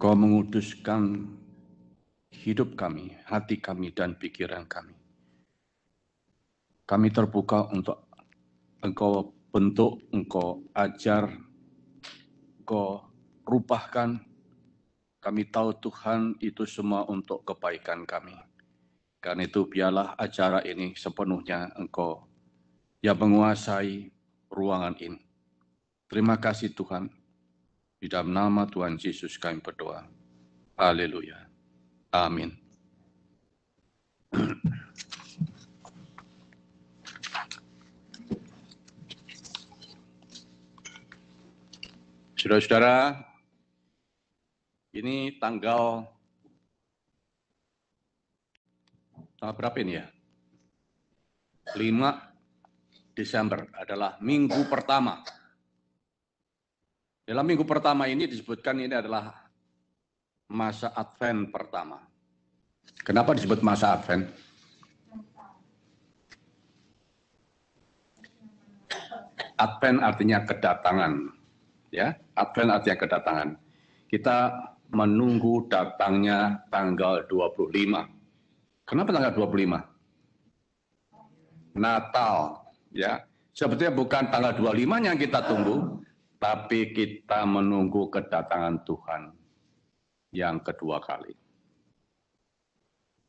Kau menguduskan hidup kami, hati kami, dan pikiran kami. Kami terbuka untuk Engkau bentuk, Engkau ajar, Engkau rubahkan. Kami tahu Tuhan itu semua untuk kebaikan kami. Karena itu biarlah acara ini sepenuhnya Engkau yang menguasai ruangan ini. Terima kasih Tuhan. Di dalam nama Tuhan Yesus kami berdoa. Haleluya. Amin. Saudara-saudara, ini tanggal tanggal berapa ini ya? 5 Desember adalah minggu pertama dalam minggu pertama ini disebutkan ini adalah masa Advent pertama. Kenapa disebut masa Advent? Advent artinya kedatangan. Ya, Advent artinya kedatangan. Kita menunggu datangnya tanggal 25. Kenapa tanggal 25? Natal, ya. Sebetulnya bukan tanggal 25 yang kita tunggu, tapi kita menunggu kedatangan Tuhan yang kedua kali.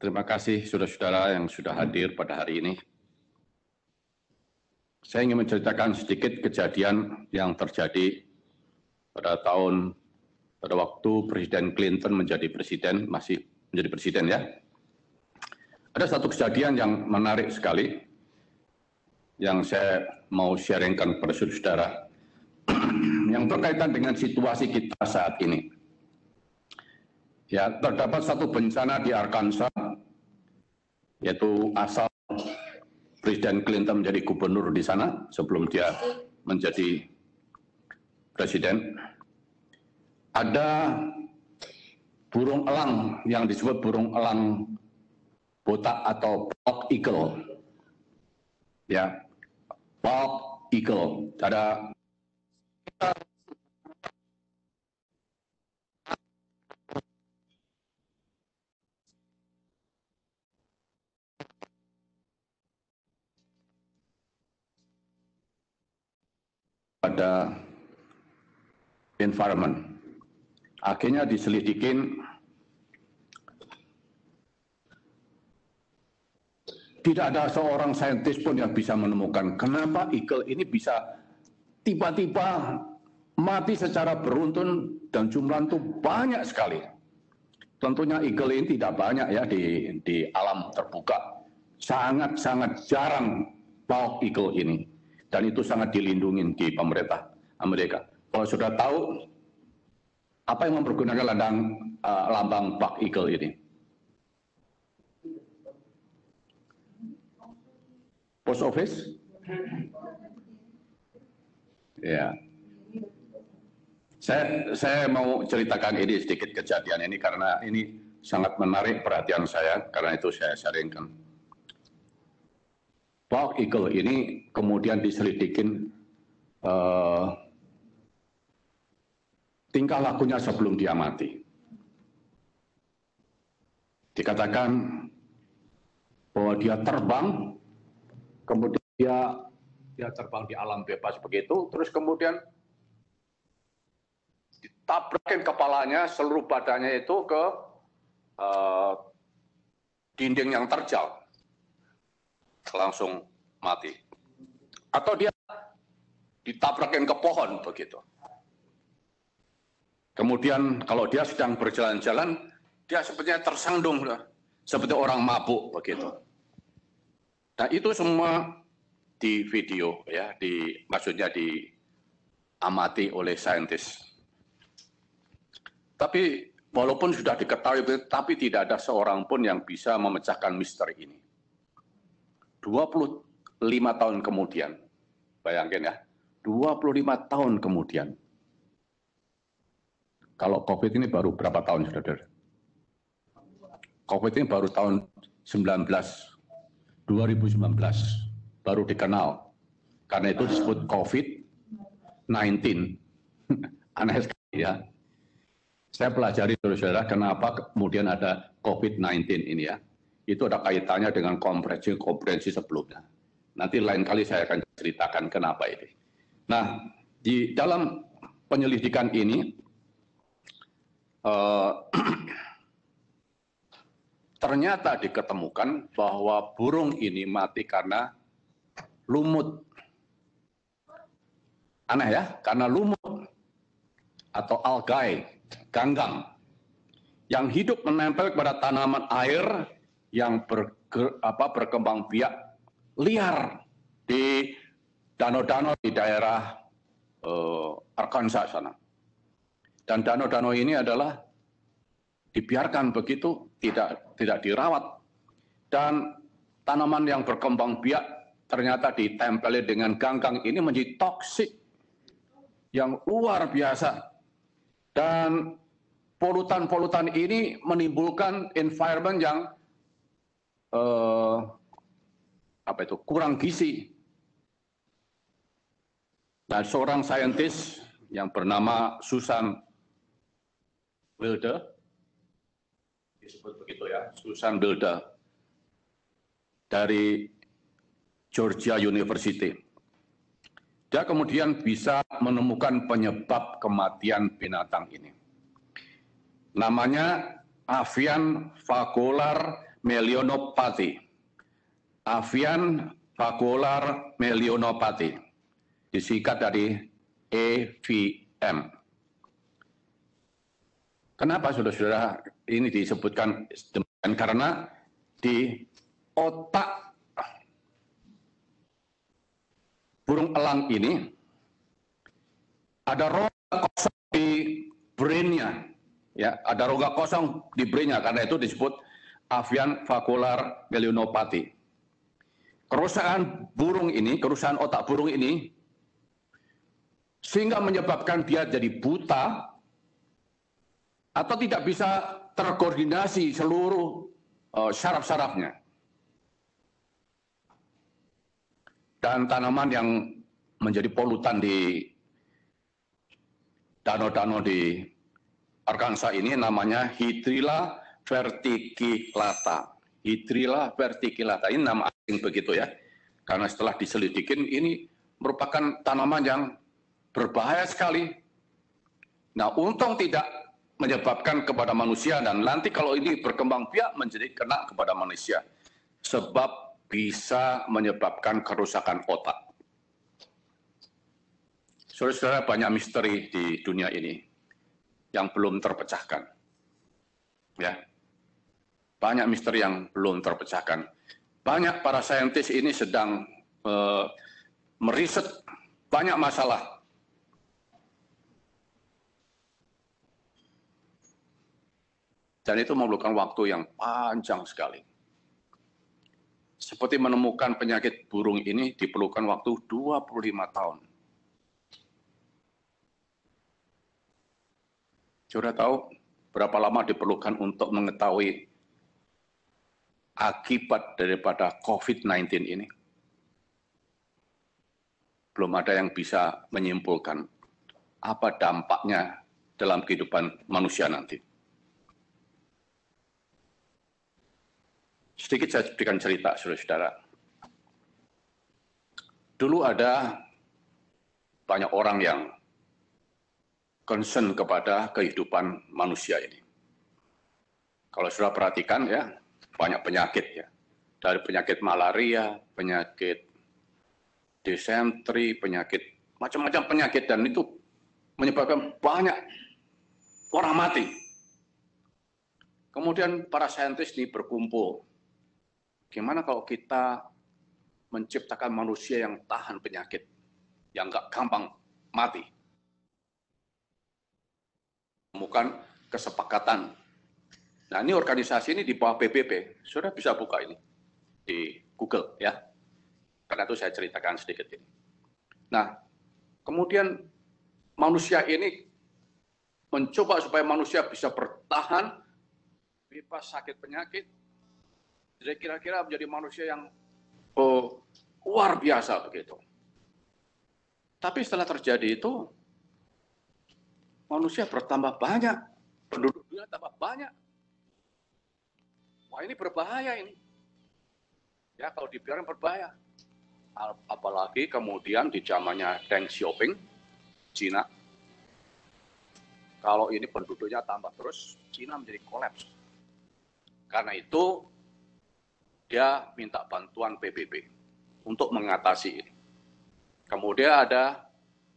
Terima kasih saudara-saudara yang sudah hadir pada hari ini. Saya ingin menceritakan sedikit kejadian yang terjadi pada tahun pada waktu Presiden Clinton menjadi presiden, masih menjadi presiden ya. Ada satu kejadian yang menarik sekali yang saya mau sharingkan kepada saudara yang berkaitan dengan situasi kita saat ini. Ya, terdapat satu bencana di Arkansas, yaitu asal Presiden Clinton menjadi gubernur di sana sebelum dia menjadi presiden. Ada burung elang yang disebut burung elang botak atau bald eagle. Ya, bald eagle. Ada pada environment. Akhirnya diselidikin tidak ada seorang saintis pun yang bisa menemukan kenapa eagle ini bisa tiba-tiba mati secara beruntun dan jumlah itu banyak sekali. Tentunya eagle ini tidak banyak ya di, di alam terbuka. Sangat-sangat jarang bau eagle ini. Dan itu sangat dilindungi di pemerintah Amerika. Kalau sudah tahu apa yang mempergunakan ladang uh, lambang bald eagle ini. Post office? Ya. Yeah. Saya, saya mau ceritakan ini sedikit kejadian ini karena ini sangat menarik perhatian saya, karena itu saya sharingkan. Bald Eagle ini kemudian diselidikin uh, tingkah lakunya sebelum dia mati. Dikatakan bahwa dia terbang, kemudian dia, dia terbang di alam bebas begitu, terus kemudian ditabrakin kepalanya seluruh badannya itu ke uh, dinding yang terjal langsung mati atau dia ditabrakin ke pohon begitu kemudian kalau dia sedang berjalan-jalan dia sepertinya tersandung seperti orang mabuk begitu nah itu semua di video ya di maksudnya diamati oleh saintis tapi walaupun sudah diketahui, tapi tidak ada seorang pun yang bisa memecahkan misteri ini. 25 tahun kemudian, bayangkan ya, 25 tahun kemudian. Kalau COVID ini baru berapa tahun, sudah saudara? COVID ini baru tahun 19, 2019, baru dikenal. Karena itu disebut COVID-19. Aneh sekali ya. Saya pelajari saudara kenapa kemudian ada COVID-19 ini ya. Itu ada kaitannya dengan kompresi-kompresi sebelumnya. Nanti lain kali saya akan ceritakan kenapa ini. Nah, di dalam penyelidikan ini, uh, ternyata diketemukan bahwa burung ini mati karena lumut. Aneh ya, karena lumut atau algae ganggang yang hidup menempel kepada tanaman air yang berge, apa, berkembang biak liar di danau-danau di daerah uh, Arkansas sana. Dan danau-danau ini adalah dibiarkan begitu, tidak tidak dirawat. Dan tanaman yang berkembang biak ternyata ditempeli dengan ganggang ini menjadi toksik yang luar biasa dan polutan polutan ini menimbulkan environment yang eh, apa itu kurang gizi. dan seorang saintis yang bernama Susan Wilder disebut begitu ya Susan Wilder dari Georgia University dia kemudian bisa menemukan penyebab kematian binatang ini. Namanya Avian vagular melionopati. Avian vagular melionopati. Disingkat dari AVM. Kenapa saudara-saudara ini disebutkan demikian? Karena di otak burung elang ini ada roga kosong di brainnya ya ada roga kosong di brainnya karena itu disebut avian vakular galeonopati kerusakan burung ini kerusakan otak burung ini sehingga menyebabkan dia jadi buta atau tidak bisa terkoordinasi seluruh uh, eh, saraf-sarafnya dan tanaman yang menjadi polutan di danau-danau di Arkansas ini namanya Hydrilla verticillata. Hydrilla verticillata ini nama asing begitu ya. Karena setelah diselidikin ini merupakan tanaman yang berbahaya sekali. Nah, untung tidak menyebabkan kepada manusia dan nanti kalau ini berkembang biak menjadi kena kepada manusia. Sebab bisa menyebabkan kerusakan otak. Saudara-saudara banyak misteri di dunia ini yang belum terpecahkan. Ya. Banyak misteri yang belum terpecahkan. Banyak para saintis ini sedang eh, meriset banyak masalah. Dan itu memerlukan waktu yang panjang sekali. Seperti menemukan penyakit burung ini diperlukan waktu 25 tahun. Sudah tahu berapa lama diperlukan untuk mengetahui akibat daripada COVID-19 ini? Belum ada yang bisa menyimpulkan apa dampaknya dalam kehidupan manusia nanti. Sedikit saya berikan cerita, saudara-saudara. Dulu ada banyak orang yang concern kepada kehidupan manusia ini. Kalau sudah perhatikan ya, banyak penyakit ya. Dari penyakit malaria, penyakit disentri, penyakit macam-macam penyakit dan itu menyebabkan banyak orang mati. Kemudian para saintis ini berkumpul Gimana kalau kita menciptakan manusia yang tahan penyakit, yang nggak gampang mati? Bukan kesepakatan. Nah ini organisasi ini di bawah PBB, sudah bisa buka ini di Google ya. Karena itu saya ceritakan sedikit ini. Nah, kemudian manusia ini mencoba supaya manusia bisa bertahan bebas sakit penyakit saya kira-kira menjadi manusia yang oh, luar biasa begitu. Tapi setelah terjadi itu, manusia bertambah banyak, penduduk dunia tambah banyak. Wah ini berbahaya ini. Ya kalau dibiarkan berbahaya. Apalagi kemudian di zamannya Deng Xiaoping, Cina, kalau ini penduduknya tambah terus, Cina menjadi kolaps. Karena itu dia minta bantuan PBB untuk mengatasi ini. Kemudian ada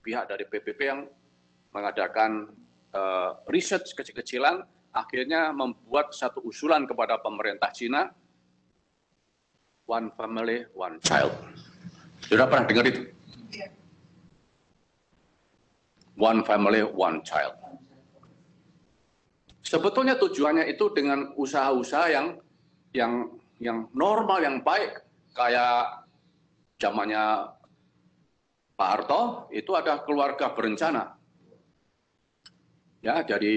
pihak dari PBB yang mengadakan uh, eh, riset kecil-kecilan, akhirnya membuat satu usulan kepada pemerintah Cina, one family, one child. Sudah pernah dengar itu? Iya. One family, one child. Sebetulnya tujuannya itu dengan usaha-usaha yang yang yang normal yang baik kayak zamannya Pak Harto itu ada keluarga berencana ya jadi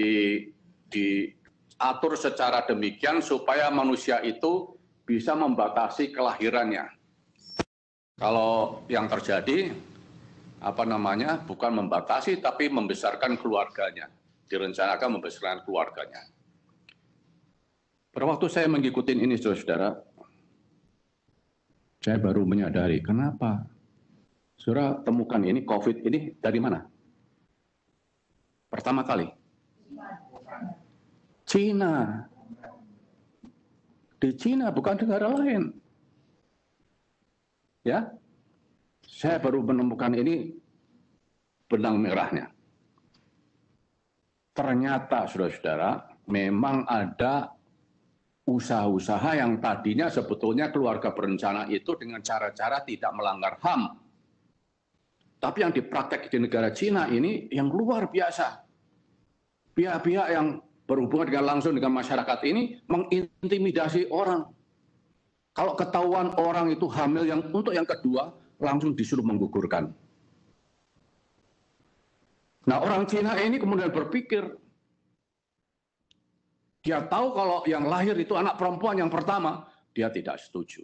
diatur secara demikian supaya manusia itu bisa membatasi kelahirannya kalau yang terjadi apa namanya bukan membatasi tapi membesarkan keluarganya direncanakan membesarkan keluarganya pada waktu saya mengikuti ini, saudara-saudara, saya baru menyadari kenapa saudara temukan ini COVID ini dari mana? Pertama kali Cina. Di Cina bukan negara lain. Ya, saya baru menemukan ini benang merahnya. Ternyata, saudara-saudara, memang ada usaha-usaha yang tadinya sebetulnya keluarga berencana itu dengan cara-cara tidak melanggar HAM. Tapi yang dipraktek di negara Cina ini yang luar biasa. Pihak-pihak yang berhubungan dengan langsung dengan masyarakat ini mengintimidasi orang. Kalau ketahuan orang itu hamil yang untuk yang kedua langsung disuruh menggugurkan. Nah orang Cina ini kemudian berpikir dia tahu kalau yang lahir itu anak perempuan yang pertama, dia tidak setuju.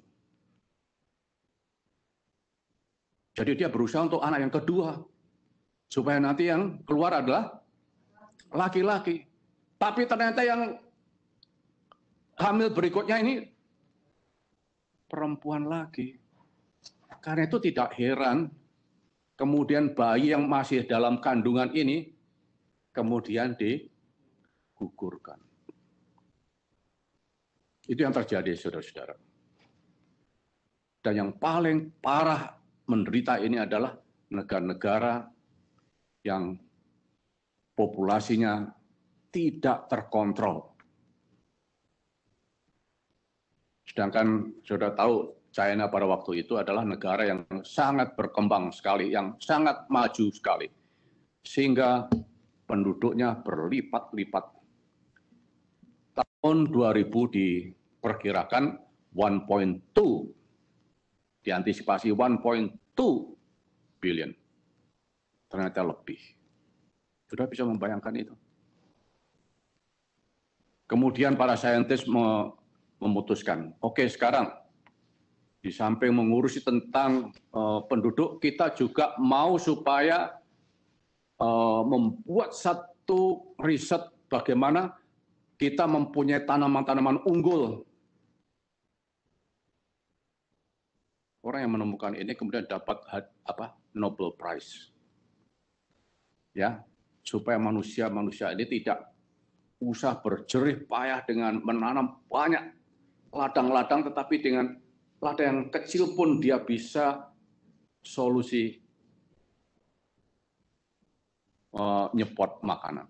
Jadi dia berusaha untuk anak yang kedua, supaya nanti yang keluar adalah laki-laki. Tapi ternyata yang hamil berikutnya ini perempuan lagi. Karena itu tidak heran kemudian bayi yang masih dalam kandungan ini kemudian digugurkan. Itu yang terjadi, saudara-saudara. Dan yang paling parah menderita ini adalah negara-negara yang populasinya tidak terkontrol. Sedangkan sudah tahu China pada waktu itu adalah negara yang sangat berkembang sekali, yang sangat maju sekali. Sehingga penduduknya berlipat-lipat tahun 2000 diperkirakan 1.2 diantisipasi 1.2 billion ternyata lebih sudah bisa membayangkan itu kemudian para saintis memutuskan oke okay, sekarang di samping mengurusi tentang uh, penduduk kita juga mau supaya uh, membuat satu riset bagaimana kita mempunyai tanaman-tanaman unggul. Orang yang menemukan ini kemudian dapat apa? Nobel Prize. Ya, supaya manusia-manusia ini tidak usah berjerih payah dengan menanam banyak ladang-ladang tetapi dengan ladang yang kecil pun dia bisa solusi uh, nyepot makanan.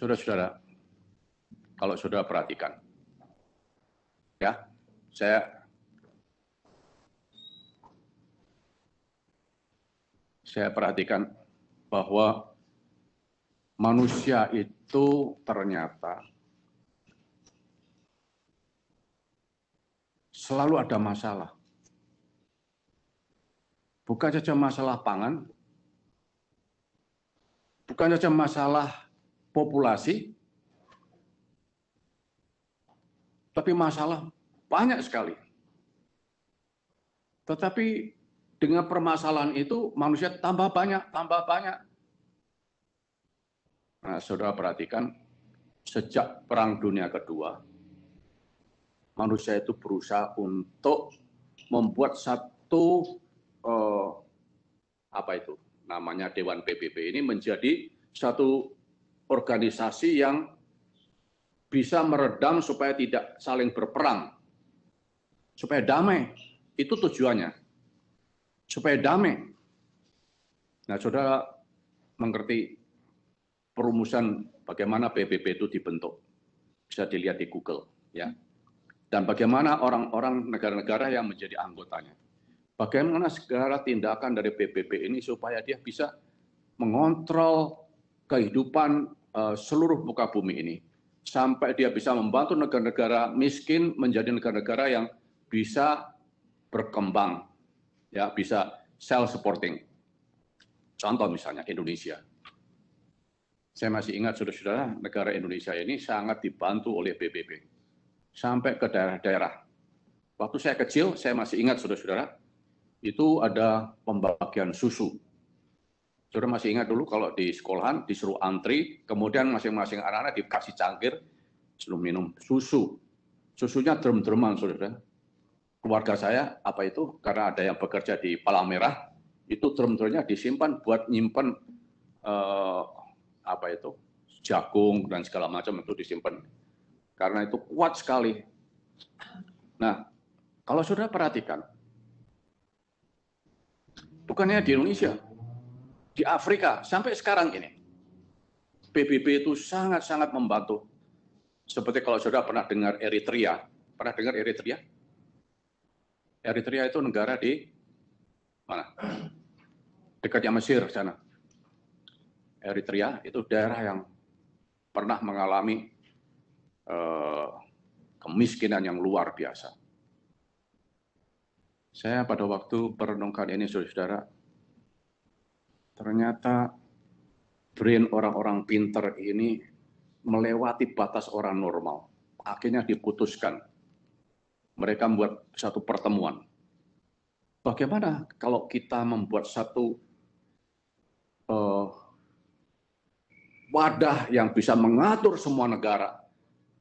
saudara-saudara, kalau saudara perhatikan, ya, saya saya perhatikan bahwa manusia itu ternyata selalu ada masalah. Bukan saja masalah pangan, bukan saja masalah populasi, tapi masalah banyak sekali. Tetapi dengan permasalahan itu manusia tambah banyak, tambah banyak. Nah, saudara perhatikan, sejak Perang Dunia Kedua, manusia itu berusaha untuk membuat satu eh, apa itu namanya Dewan PBB ini menjadi satu organisasi yang bisa meredam supaya tidak saling berperang, supaya damai. Itu tujuannya, supaya damai. Nah, saudara mengerti perumusan bagaimana PBB itu dibentuk. Bisa dilihat di Google, ya. Dan bagaimana orang-orang negara-negara yang menjadi anggotanya. Bagaimana segala tindakan dari PBB ini supaya dia bisa mengontrol kehidupan Eh, seluruh muka bumi ini sampai dia bisa membantu negara-negara miskin menjadi negara-negara yang bisa berkembang ya bisa self supporting contoh misalnya Indonesia saya masih ingat saudara-saudara negara Indonesia ini sangat dibantu oleh PBB sampai ke daerah-daerah waktu saya kecil saya masih ingat saudara-saudara itu ada pembagian susu Saudara masih ingat dulu kalau di sekolahan disuruh antri, kemudian masing-masing anak-anak dikasih cangkir, suruh minum susu. Susunya derem-dereman, saudara. Keluarga saya, apa itu? Karena ada yang bekerja di Palamera, itu derem drumnya disimpan buat nyimpan eh, apa itu? jagung dan segala macam itu disimpan. Karena itu kuat sekali. Nah, kalau sudah perhatikan, bukannya di Indonesia, di Afrika sampai sekarang ini. PBB itu sangat-sangat membantu. Seperti kalau saudara pernah dengar Eritrea, pernah dengar Eritrea? Eritrea itu negara di mana? Dekatnya Mesir sana. Eritrea itu daerah yang pernah mengalami eh, kemiskinan yang luar biasa. Saya pada waktu perenungkan ini, saudara ternyata brain orang-orang pinter ini melewati batas orang normal. Akhirnya diputuskan. Mereka membuat satu pertemuan. Bagaimana kalau kita membuat satu uh, wadah yang bisa mengatur semua negara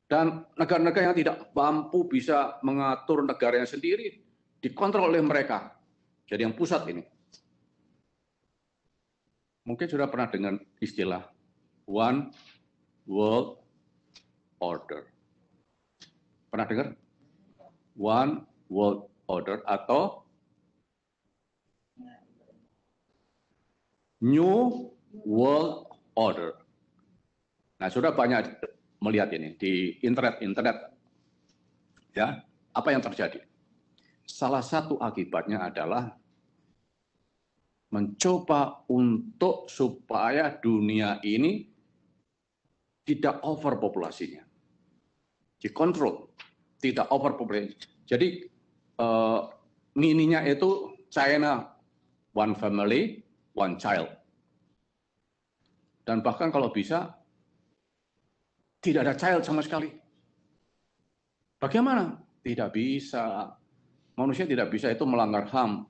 dan negara-negara yang tidak mampu bisa mengatur negaranya sendiri dikontrol oleh mereka. Jadi yang pusat ini mungkin sudah pernah dengar istilah One World Order. Pernah dengar? One World Order atau New World Order. Nah, sudah banyak melihat ini di internet-internet. Ya, apa yang terjadi? Salah satu akibatnya adalah mencoba untuk supaya dunia ini tidak over populasinya. Dikontrol, tidak over populasi. Jadi uh, eh, mininya itu China one family, one child. Dan bahkan kalau bisa tidak ada child sama sekali. Bagaimana? Tidak bisa. Manusia tidak bisa itu melanggar HAM,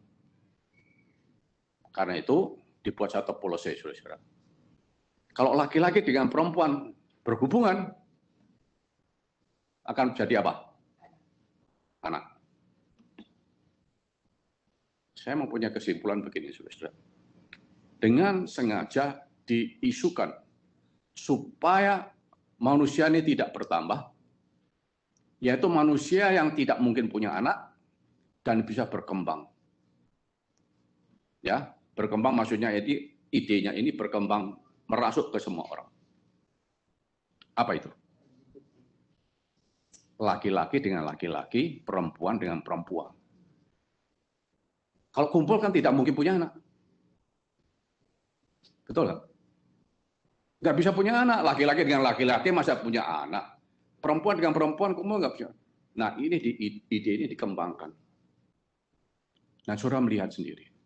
karena itu dibuat satu polisi, saudara. Kalau laki-laki dengan perempuan berhubungan, akan jadi apa? Anak. Saya mempunyai kesimpulan begini, saudara. Dengan sengaja diisukan supaya manusia ini tidak bertambah, yaitu manusia yang tidak mungkin punya anak dan bisa berkembang. Ya, Berkembang maksudnya jadi idenya ini berkembang merasuk ke semua orang. Apa itu? Laki-laki dengan laki-laki, perempuan dengan perempuan. Kalau kumpul kan tidak mungkin punya anak. Betul kan? Nggak bisa punya anak. Laki-laki dengan laki-laki masih punya anak. Perempuan dengan perempuan kumpul nggak punya. Nah ini di, ide ini dikembangkan. Nah saudara melihat sendiri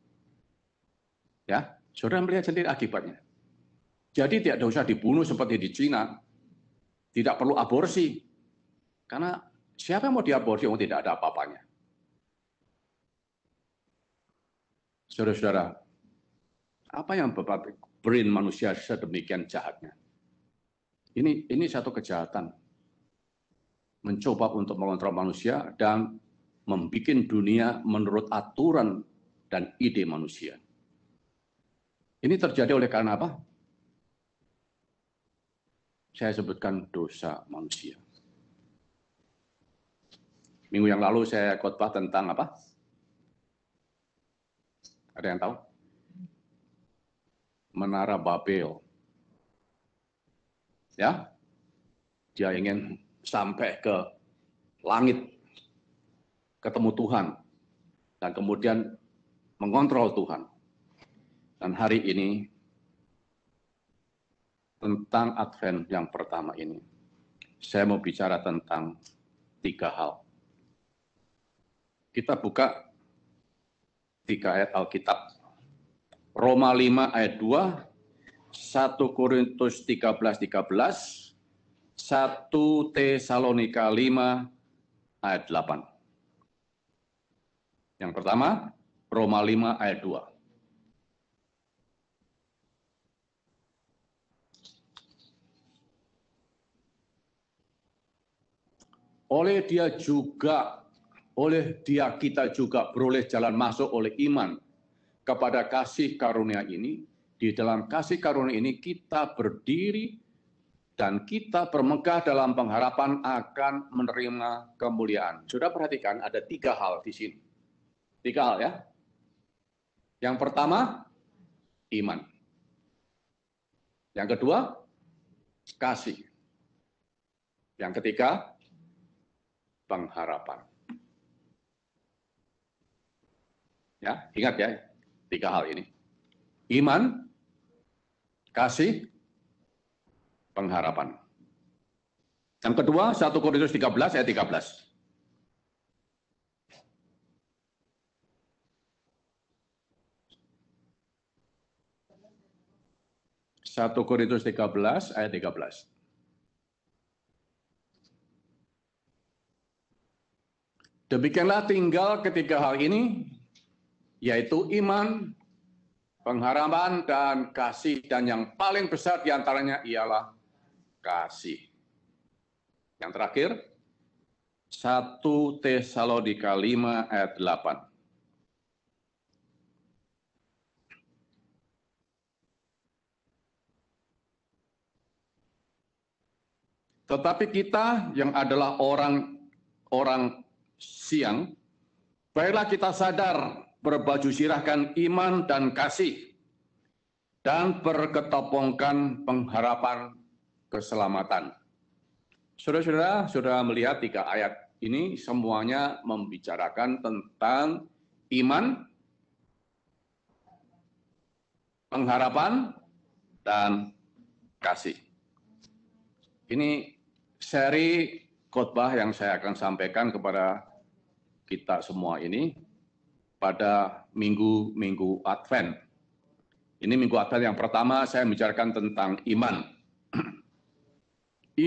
Ya, saudara melihat sendiri akibatnya. Jadi tidak usah dibunuh seperti di Cina. Tidak perlu aborsi. Karena siapa yang mau diaborsi? Oh, tidak ada apa-apanya. Saudara-saudara, apa yang Bapak brain manusia sedemikian jahatnya? Ini ini satu kejahatan. Mencoba untuk mengontrol manusia dan membuat dunia menurut aturan dan ide manusia. Ini terjadi oleh karena apa? Saya sebutkan dosa manusia. Minggu yang lalu saya khotbah tentang apa? Ada yang tahu? Menara Babel. Ya. Dia ingin sampai ke langit ketemu Tuhan dan kemudian mengontrol Tuhan dan hari ini tentang Advent yang pertama ini. Saya mau bicara tentang tiga hal. Kita buka tiga ayat Alkitab. Roma 5 ayat 2, 1 Korintus 13 13 1 Tesalonika 5 ayat 8. Yang pertama, Roma 5 ayat 2. Oleh dia juga, oleh dia kita juga beroleh jalan masuk oleh iman kepada kasih karunia ini. Di dalam kasih karunia ini kita berdiri dan kita bermegah dalam pengharapan akan menerima kemuliaan. Sudah perhatikan ada tiga hal di sini. Tiga hal ya. Yang pertama, iman. Yang kedua, kasih. Yang ketiga, pengharapan. Ya, ingat ya, tiga hal ini. Iman, kasih, pengharapan. Yang kedua, 1 Korintus 13 ayat 13. Satu Korintus 13 ayat 13. Demikianlah tinggal ketiga hal ini, yaitu iman, pengharapan, dan kasih. Dan yang paling besar diantaranya ialah kasih. Yang terakhir, 1 Tesalonika 5 ayat 8. Tetapi kita yang adalah orang orang siang, baiklah kita sadar berbaju sirahkan iman dan kasih dan berketopongkan pengharapan keselamatan. Saudara-saudara sudah melihat tiga ayat ini semuanya membicarakan tentang iman, pengharapan, dan kasih. Ini seri khotbah yang saya akan sampaikan kepada kita semua ini pada minggu-minggu Advent. Ini minggu Advent yang pertama saya bicarakan tentang iman.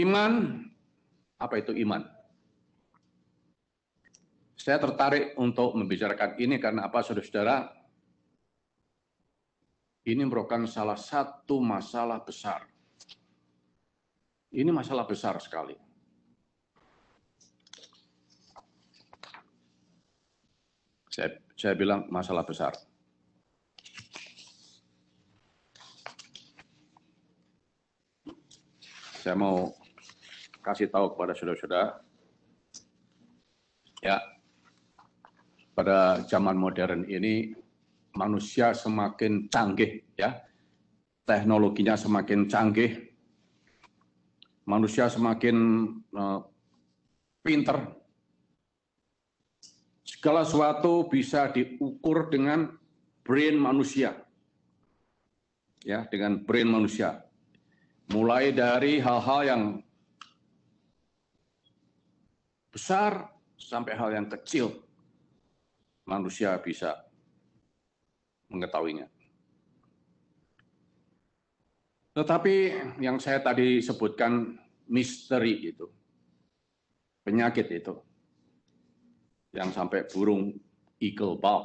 iman, apa itu iman? Saya tertarik untuk membicarakan ini karena apa saudara-saudara? Ini merupakan salah satu masalah besar. Ini masalah besar sekali Saya, saya bilang masalah besar. Saya mau kasih tahu kepada saudara-saudara, ya, pada zaman modern ini manusia semakin canggih, ya, teknologinya semakin canggih, manusia semakin uh, pinter, segala sesuatu bisa diukur dengan brain manusia. Ya, dengan brain manusia. Mulai dari hal-hal yang besar sampai hal yang kecil manusia bisa mengetahuinya. Tetapi yang saya tadi sebutkan misteri itu, penyakit itu, yang sampai burung eagle bulb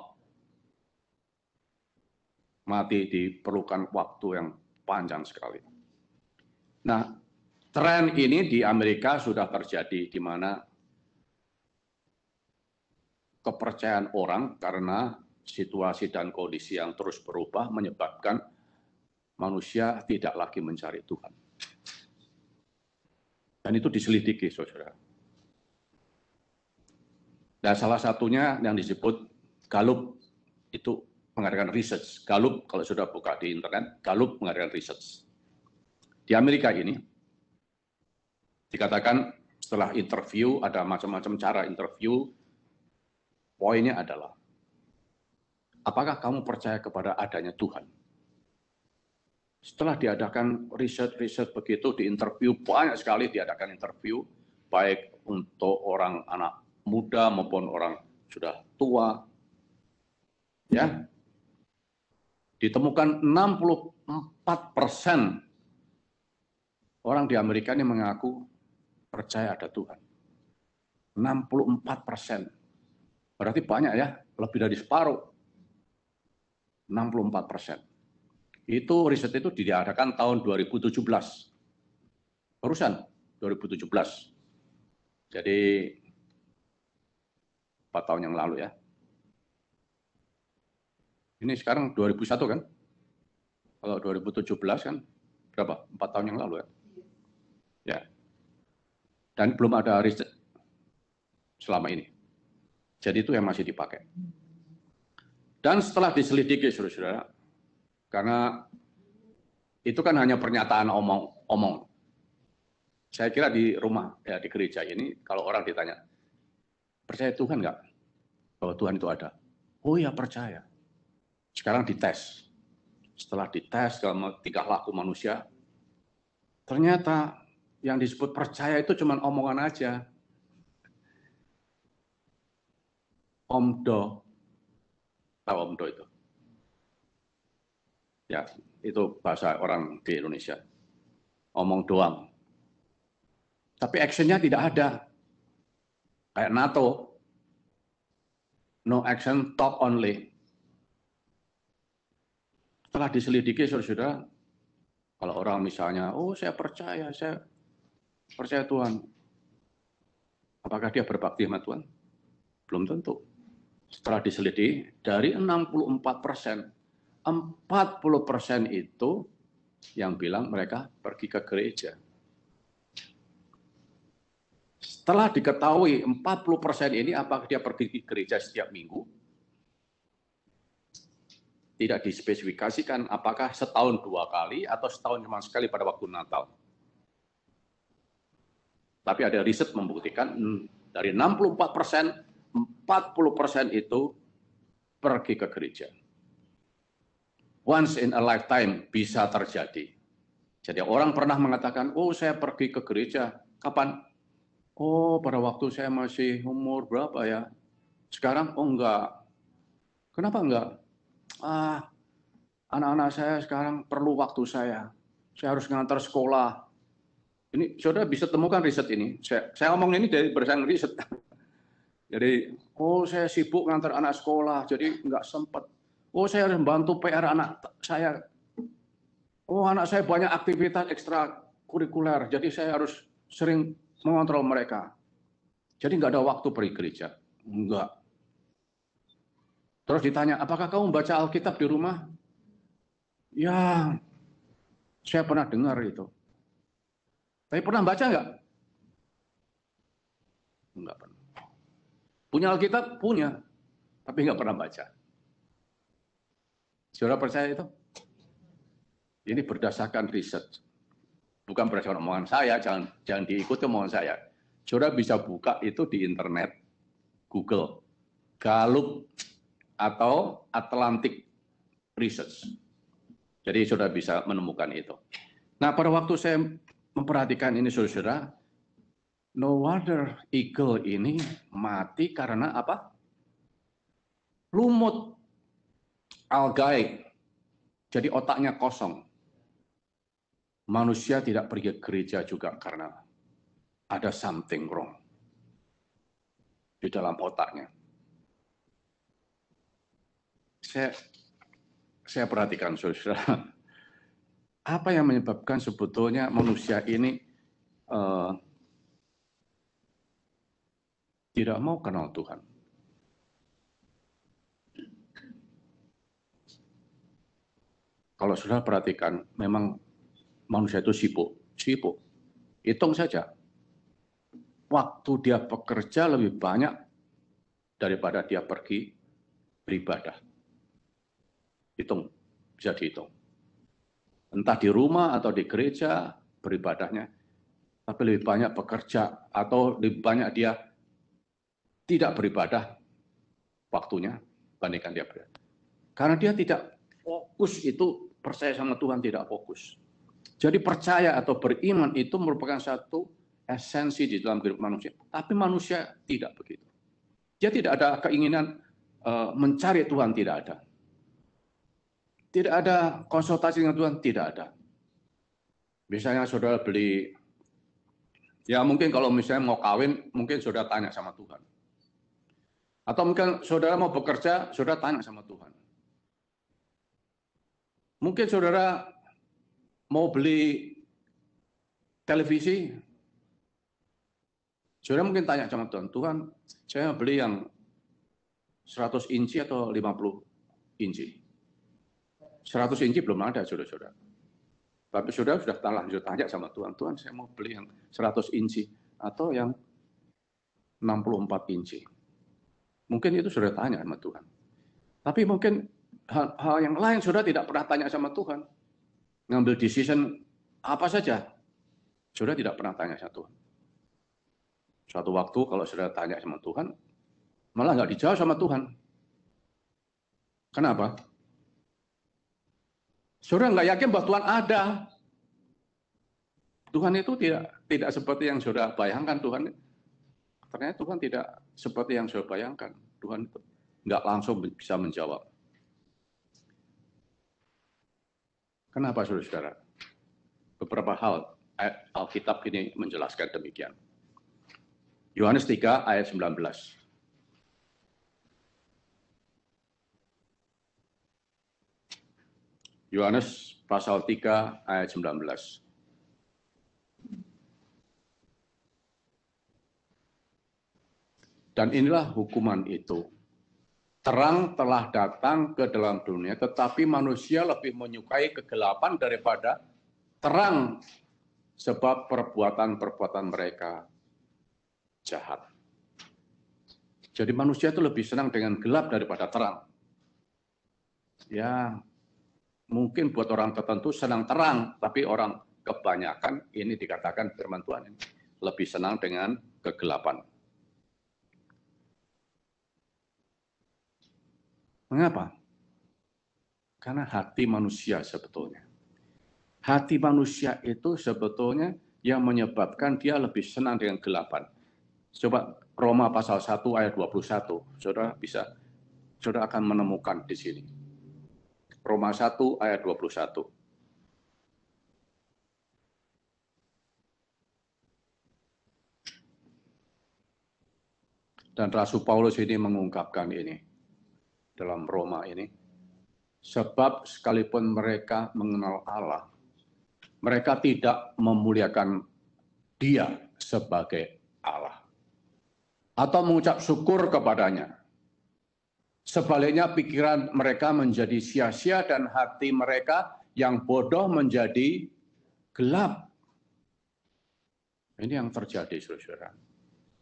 mati diperlukan waktu yang panjang sekali. Nah, tren ini di Amerika sudah terjadi di mana kepercayaan orang karena situasi dan kondisi yang terus berubah menyebabkan manusia tidak lagi mencari Tuhan. Dan itu diselidiki, saudara dan salah satunya yang disebut Gallup itu mengadakan research. Gallup kalau sudah buka di internet, Gallup mengadakan research. Di Amerika ini dikatakan setelah interview ada macam-macam cara interview. Poinnya adalah apakah kamu percaya kepada adanya Tuhan? Setelah diadakan riset-riset begitu di interview banyak sekali diadakan interview baik untuk orang anak muda maupun orang sudah tua. Ya. Ditemukan 64 persen orang di Amerika ini mengaku percaya ada Tuhan. 64 persen. Berarti banyak ya, lebih dari separuh. 64 persen. Itu riset itu diadakan tahun 2017. Barusan 2017. Jadi 4 tahun yang lalu ya. Ini sekarang 2001 kan? Kalau 2017 kan berapa? 4 tahun yang lalu ya. Ya. Dan belum ada riset selama ini. Jadi itu yang masih dipakai. Dan setelah diselidiki Saudara-saudara, karena itu kan hanya pernyataan omong-omong. Saya kira di rumah ya di gereja ini kalau orang ditanya, Percaya Tuhan nggak? Bahwa Tuhan itu ada. Oh ya percaya. Sekarang dites. Setelah dites kalau tiga laku manusia, ternyata yang disebut percaya itu cuma omongan aja. Omdo. Tahu omdo itu? Ya, itu bahasa orang di Indonesia. Omong doang. Tapi actionnya tidak ada kayak NATO, no action, talk only. Setelah diselidiki, sudah-sudah, kalau orang misalnya, oh saya percaya, saya percaya Tuhan. Apakah dia berbakti sama Tuhan? Belum tentu. Setelah diselidiki, dari 64 persen, 40 persen itu yang bilang mereka pergi ke gereja. Setelah diketahui 40% ini apakah dia pergi ke gereja setiap minggu? Tidak dispesifikasikan apakah setahun dua kali atau setahun cuma sekali pada waktu Natal. Tapi ada riset membuktikan hmm, dari 64 40 persen itu pergi ke gereja. Once in a lifetime bisa terjadi. Jadi orang pernah mengatakan, oh saya pergi ke gereja. Kapan? Oh, pada waktu saya masih umur berapa ya? Sekarang oh enggak. Kenapa enggak? Ah, anak-anak saya sekarang perlu waktu saya. Saya harus ngantar sekolah. Ini saudara bisa temukan riset ini. Saya, saya omong ini dari berdasarkan riset. Jadi, oh saya sibuk ngantar anak sekolah, jadi enggak sempat. Oh saya harus bantu PR anak saya. Oh anak saya banyak aktivitas ekstra kurikuler, jadi saya harus sering mengontrol mereka. Jadi nggak ada waktu pergi gereja. Enggak. Terus ditanya, apakah kamu baca Alkitab di rumah? Ya, saya pernah dengar itu. Tapi pernah baca nggak? Enggak pernah. Punya Alkitab? Punya. Tapi nggak pernah baca. Saudara percaya itu? Ini berdasarkan riset bukan berdasarkan omongan saya, jangan jangan diikuti omongan saya. Saudara bisa buka itu di internet, Google, Gallup atau Atlantic Research. Jadi sudah bisa menemukan itu. Nah pada waktu saya memperhatikan ini saudara, no wonder eagle ini mati karena apa? Lumut algae. Jadi otaknya kosong manusia tidak pergi ke gereja juga karena ada something wrong di dalam otaknya. Saya saya perhatikan saudara, apa yang menyebabkan sebetulnya manusia ini uh, tidak mau kenal Tuhan. Kalau sudah perhatikan, memang manusia itu sibuk. Sibuk. Hitung saja. Waktu dia bekerja lebih banyak daripada dia pergi beribadah. Hitung. Bisa dihitung. Entah di rumah atau di gereja, beribadahnya. Tapi lebih banyak bekerja atau lebih banyak dia tidak beribadah waktunya bandingkan dia beribadah. Karena dia tidak fokus itu percaya sama Tuhan tidak fokus. Jadi percaya atau beriman itu merupakan satu esensi di dalam hidup manusia. Tapi manusia tidak begitu. Dia tidak ada keinginan eh, mencari Tuhan, tidak ada. Tidak ada konsultasi dengan Tuhan, tidak ada. Misalnya saudara beli, ya mungkin kalau misalnya mau kawin, mungkin saudara tanya sama Tuhan. Atau mungkin saudara mau bekerja, saudara tanya sama Tuhan. Mungkin saudara mau beli televisi, saudara mungkin tanya sama Tuhan, Tuhan saya beli yang 100 inci atau 50 inci. 100 inci belum ada saudara-saudara. Tapi saudara sudah lanjut tanya sama Tuhan, Tuhan saya mau beli yang 100 inci atau yang 64 inci. Mungkin itu sudah tanya sama Tuhan. Tapi mungkin hal, hal yang lain sudah tidak pernah tanya sama Tuhan ngambil decision apa saja, saudara tidak pernah tanya sama Tuhan. Suatu waktu kalau saudara tanya sama Tuhan, malah nggak dijawab sama Tuhan. Kenapa? Saudara nggak yakin bahwa Tuhan ada. Tuhan itu tidak tidak seperti yang saudara bayangkan Tuhan. Ternyata Tuhan tidak seperti yang saudara bayangkan. Tuhan itu nggak langsung bisa menjawab. Kenapa saudara-saudara? Beberapa hal eh, Alkitab ini menjelaskan demikian. Yohanes 3 ayat 19. Yohanes pasal 3 ayat 19. Dan inilah hukuman itu, terang telah datang ke dalam dunia, tetapi manusia lebih menyukai kegelapan daripada terang sebab perbuatan-perbuatan mereka jahat. Jadi manusia itu lebih senang dengan gelap daripada terang. Ya, mungkin buat orang tertentu senang terang, tapi orang kebanyakan ini dikatakan firman Tuhan lebih senang dengan kegelapan. Mengapa? Karena hati manusia sebetulnya. Hati manusia itu sebetulnya yang menyebabkan dia lebih senang dengan gelapan. Coba Roma pasal 1 ayat 21. Saudara bisa Saudara akan menemukan di sini. Roma 1 ayat 21. dan Rasul Paulus ini mengungkapkan ini dalam Roma ini. Sebab sekalipun mereka mengenal Allah, mereka tidak memuliakan dia sebagai Allah. Atau mengucap syukur kepadanya. Sebaliknya pikiran mereka menjadi sia-sia dan hati mereka yang bodoh menjadi gelap. Ini yang terjadi, saudara.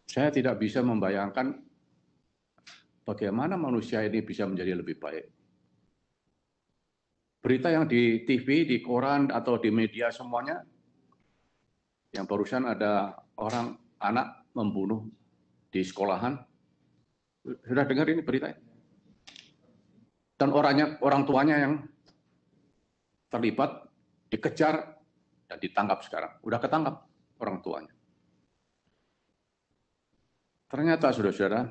Saya tidak bisa membayangkan bagaimana manusia ini bisa menjadi lebih baik. Berita yang di TV, di koran, atau di media semuanya, yang barusan ada orang anak membunuh di sekolahan, sudah dengar ini berita? Dan orangnya, orang tuanya yang terlibat, dikejar, dan ditangkap sekarang. Udah ketangkap orang tuanya. Ternyata, saudara-saudara,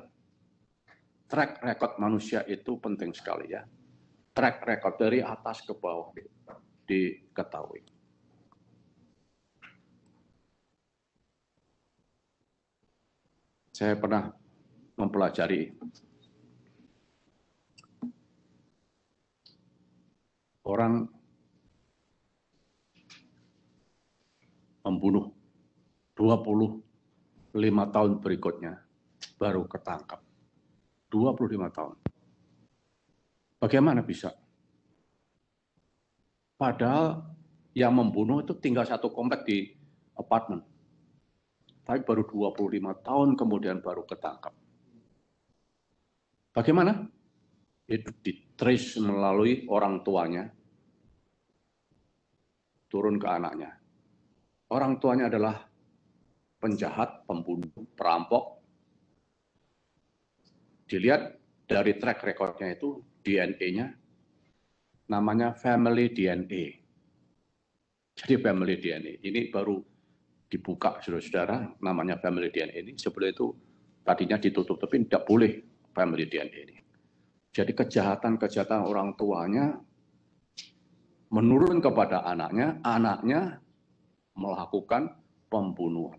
track record manusia itu penting sekali ya. Track record dari atas ke bawah diketahui. Saya pernah mempelajari orang membunuh 25 tahun berikutnya baru ketangkap. 25 tahun. Bagaimana bisa? Padahal yang membunuh itu tinggal satu komplek di apartemen. Tapi baru 25 tahun kemudian baru ketangkap. Bagaimana? Itu ditrace melalui orang tuanya, turun ke anaknya. Orang tuanya adalah penjahat, pembunuh, perampok, dilihat dari track recordnya itu DNA-nya namanya family DNA. Jadi family DNA ini baru dibuka saudara-saudara namanya family DNA ini sebelum itu tadinya ditutup tapi tidak boleh family DNA ini. Jadi kejahatan-kejahatan orang tuanya menurun kepada anaknya, anaknya melakukan pembunuhan.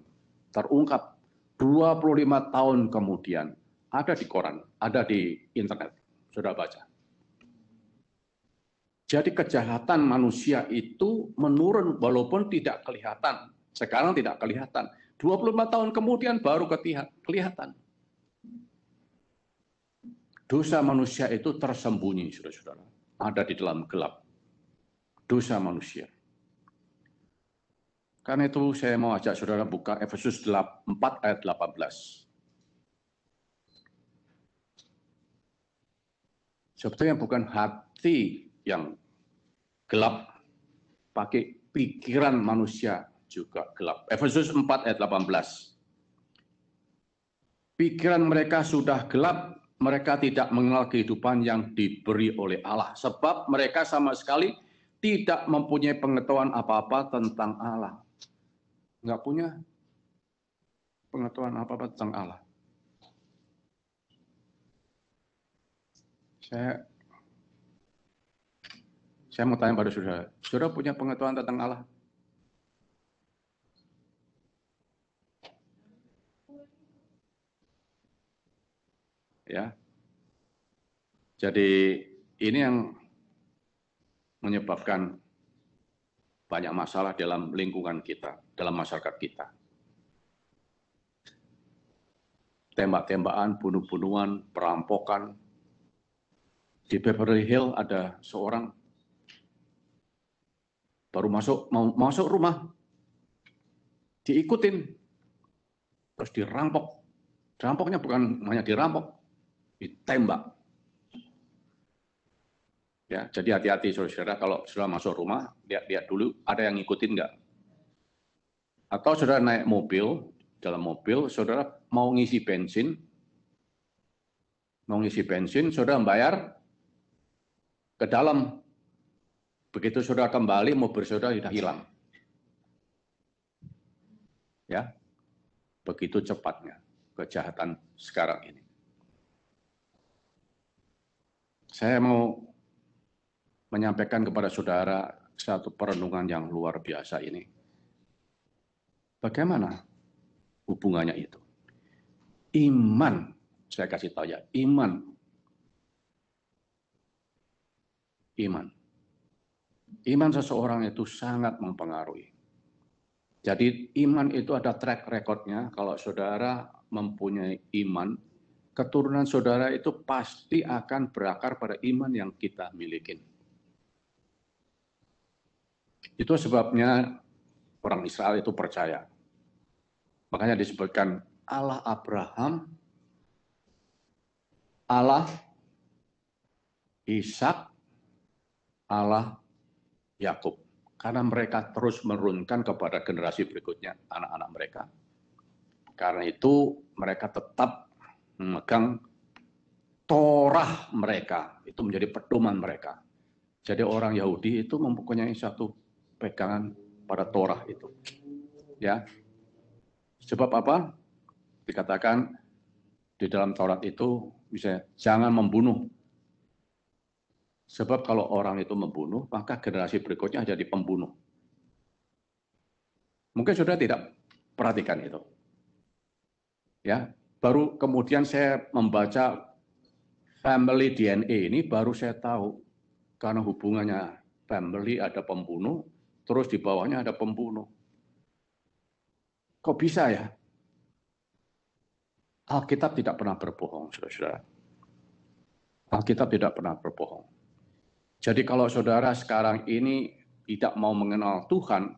Terungkap 25 tahun kemudian ada di koran, ada di internet, sudah baca. Jadi kejahatan manusia itu menurun walaupun tidak kelihatan. Sekarang tidak kelihatan. 25 tahun kemudian baru kelihatan. Dosa manusia itu tersembunyi, saudara-saudara. Ada di dalam gelap. Dosa manusia. Karena itu saya mau ajak saudara buka Efesus 4 ayat 18. sebetulnya bukan hati yang gelap, pakai pikiran manusia juga gelap. Efesus 4 ayat 18. Pikiran mereka sudah gelap, mereka tidak mengenal kehidupan yang diberi oleh Allah. Sebab mereka sama sekali tidak mempunyai pengetahuan apa-apa tentang Allah. Enggak punya pengetahuan apa-apa tentang Allah. Saya saya mau tanya pada saudara, saudara punya pengetahuan tentang Allah? Ya. Jadi ini yang menyebabkan banyak masalah dalam lingkungan kita, dalam masyarakat kita. Tembak-tembakan, bunuh-bunuhan, perampokan, di Beverly Hill ada seorang baru masuk mau masuk rumah diikutin terus dirampok rampoknya bukan hanya dirampok ditembak ya jadi hati-hati saudara kalau sudah masuk rumah lihat-lihat dulu ada yang ngikutin nggak atau saudara naik mobil dalam mobil saudara mau ngisi bensin mau ngisi bensin saudara bayar ke dalam. Begitu sudah kembali, mau bersaudara sudah hilang. Ya, begitu cepatnya kejahatan sekarang ini. Saya mau menyampaikan kepada saudara satu perenungan yang luar biasa ini. Bagaimana hubungannya itu? Iman, saya kasih tahu ya, iman iman. Iman seseorang itu sangat mempengaruhi. Jadi iman itu ada track recordnya. Kalau saudara mempunyai iman, keturunan saudara itu pasti akan berakar pada iman yang kita miliki. Itu sebabnya orang Israel itu percaya. Makanya disebutkan Allah Abraham, Allah Ishak, Allah Yakub karena mereka terus menurunkan kepada generasi berikutnya anak-anak mereka. Karena itu mereka tetap memegang torah mereka, itu menjadi pedoman mereka. Jadi orang Yahudi itu mempunyai satu pegangan pada torah itu. Ya. Sebab apa? Dikatakan di dalam Taurat itu bisa jangan membunuh, Sebab kalau orang itu membunuh, maka generasi berikutnya jadi pembunuh. Mungkin sudah tidak perhatikan itu. Ya, baru kemudian saya membaca family DNA ini baru saya tahu karena hubungannya family ada pembunuh, terus di bawahnya ada pembunuh. Kok bisa ya? Alkitab tidak pernah berbohong, saudara-saudara. Alkitab tidak pernah berbohong. Jadi kalau saudara sekarang ini tidak mau mengenal Tuhan,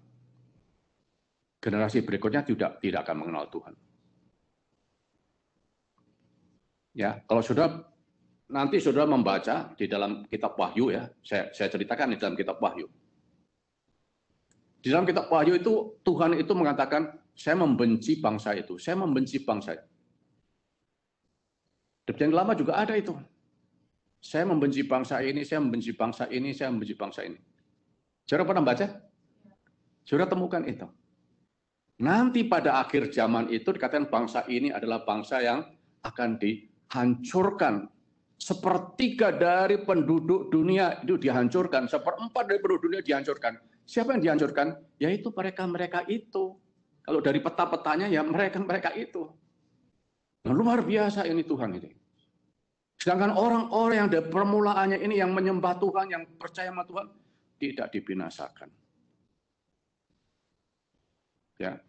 generasi berikutnya tidak tidak akan mengenal Tuhan. Ya, kalau saudara nanti saudara membaca di dalam kitab Wahyu ya, saya saya ceritakan di dalam kitab Wahyu. Di dalam kitab Wahyu itu Tuhan itu mengatakan, saya membenci bangsa itu, saya membenci bangsa itu. Demikian lama juga ada itu saya membenci bangsa ini, saya membenci bangsa ini, saya membenci bangsa ini. Saudara pernah baca? Saudara temukan itu. Nanti pada akhir zaman itu dikatakan bangsa ini adalah bangsa yang akan dihancurkan. Sepertiga dari penduduk dunia itu dihancurkan. Seperempat dari penduduk dunia dihancurkan. Siapa yang dihancurkan? Yaitu mereka-mereka itu. Kalau dari peta-petanya ya mereka-mereka itu. Nah, luar biasa ini Tuhan ini. Sedangkan orang-orang yang dari permulaannya ini yang menyembah Tuhan, yang percaya sama Tuhan, tidak dibinasakan. Ya.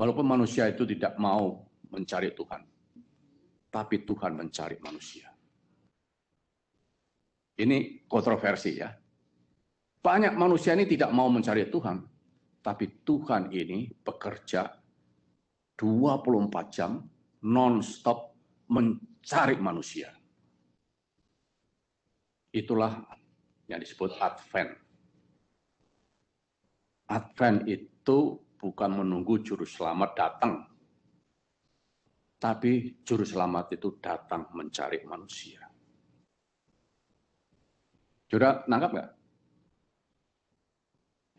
Walaupun manusia itu tidak mau mencari Tuhan, tapi Tuhan mencari manusia. Ini kontroversi ya. Banyak manusia ini tidak mau mencari Tuhan, tapi Tuhan ini bekerja 24 jam non-stop mencari manusia. Itulah yang disebut Advent. Advent itu bukan menunggu juru selamat datang, tapi juru selamat itu datang mencari manusia. Sudah nangkap nggak?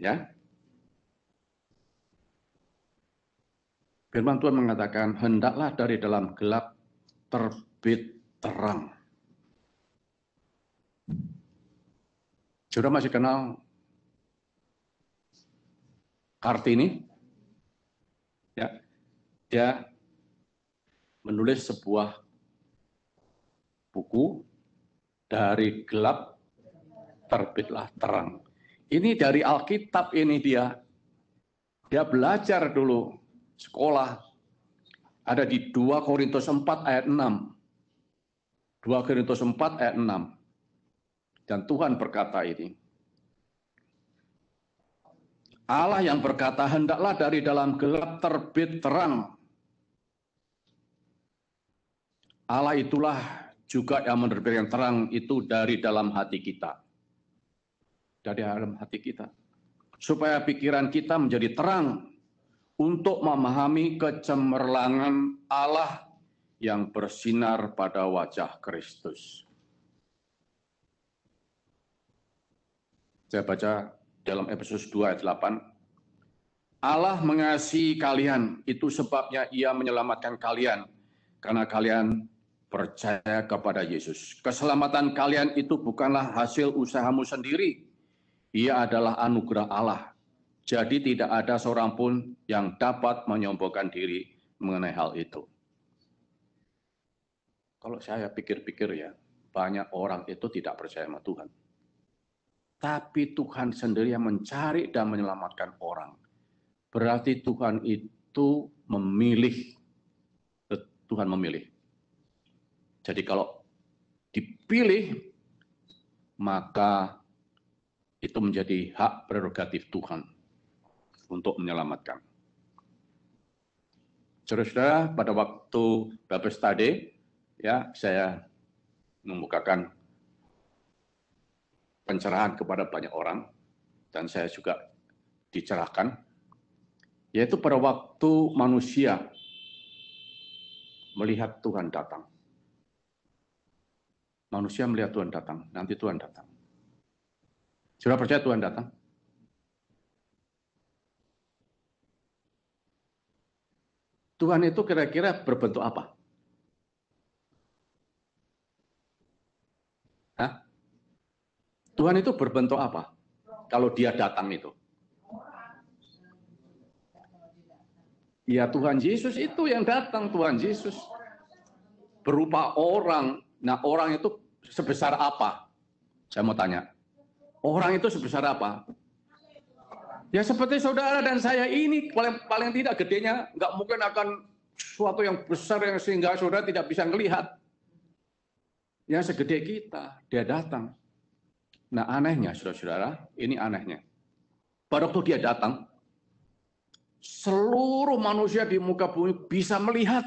Ya, Firman Tuhan mengatakan, hendaklah dari dalam gelap terbit terang. Sudah masih kenal Kartini? Ya. Dia menulis sebuah buku dari gelap terbitlah terang. Ini dari Alkitab ini dia. Dia belajar dulu sekolah ada di 2 Korintus 4 ayat 6. 2 Korintus 4 ayat 6. Dan Tuhan berkata ini. Allah yang berkata, hendaklah dari dalam gelap terbit terang. Allah itulah juga yang menerbitkan terang itu dari dalam hati kita. Dari dalam hati kita. Supaya pikiran kita menjadi terang untuk memahami kecemerlangan Allah yang bersinar pada wajah Kristus. Saya baca dalam Efesus 2 ayat 8. Allah mengasihi kalian, itu sebabnya ia menyelamatkan kalian karena kalian percaya kepada Yesus. Keselamatan kalian itu bukanlah hasil usahamu sendiri. Ia adalah anugerah Allah jadi tidak ada seorang pun yang dapat menyombongkan diri mengenai hal itu. Kalau saya pikir-pikir ya, banyak orang itu tidak percaya sama Tuhan. Tapi Tuhan sendiri yang mencari dan menyelamatkan orang. Berarti Tuhan itu memilih. Tuhan memilih. Jadi kalau dipilih, maka itu menjadi hak prerogatif Tuhan untuk menyelamatkan. Saudara-saudara, pada waktu Bapak tadi, ya saya membukakan pencerahan kepada banyak orang dan saya juga dicerahkan yaitu pada waktu manusia melihat Tuhan datang. Manusia melihat Tuhan datang, nanti Tuhan datang. Sudah percaya Tuhan datang? Tuhan itu kira-kira berbentuk apa? Hah? Tuhan itu berbentuk apa? Kalau dia datang itu. Ya Tuhan Yesus itu yang datang, Tuhan Yesus. Berupa orang. Nah orang itu sebesar apa? Saya mau tanya. Orang itu sebesar apa? Ya seperti saudara dan saya ini paling paling tidak gedenya nggak mungkin akan suatu yang besar yang sehingga saudara tidak bisa melihat. yang segede kita, dia datang. Nah anehnya saudara-saudara, ini anehnya. Pada waktu dia datang, seluruh manusia di muka bumi bisa melihat.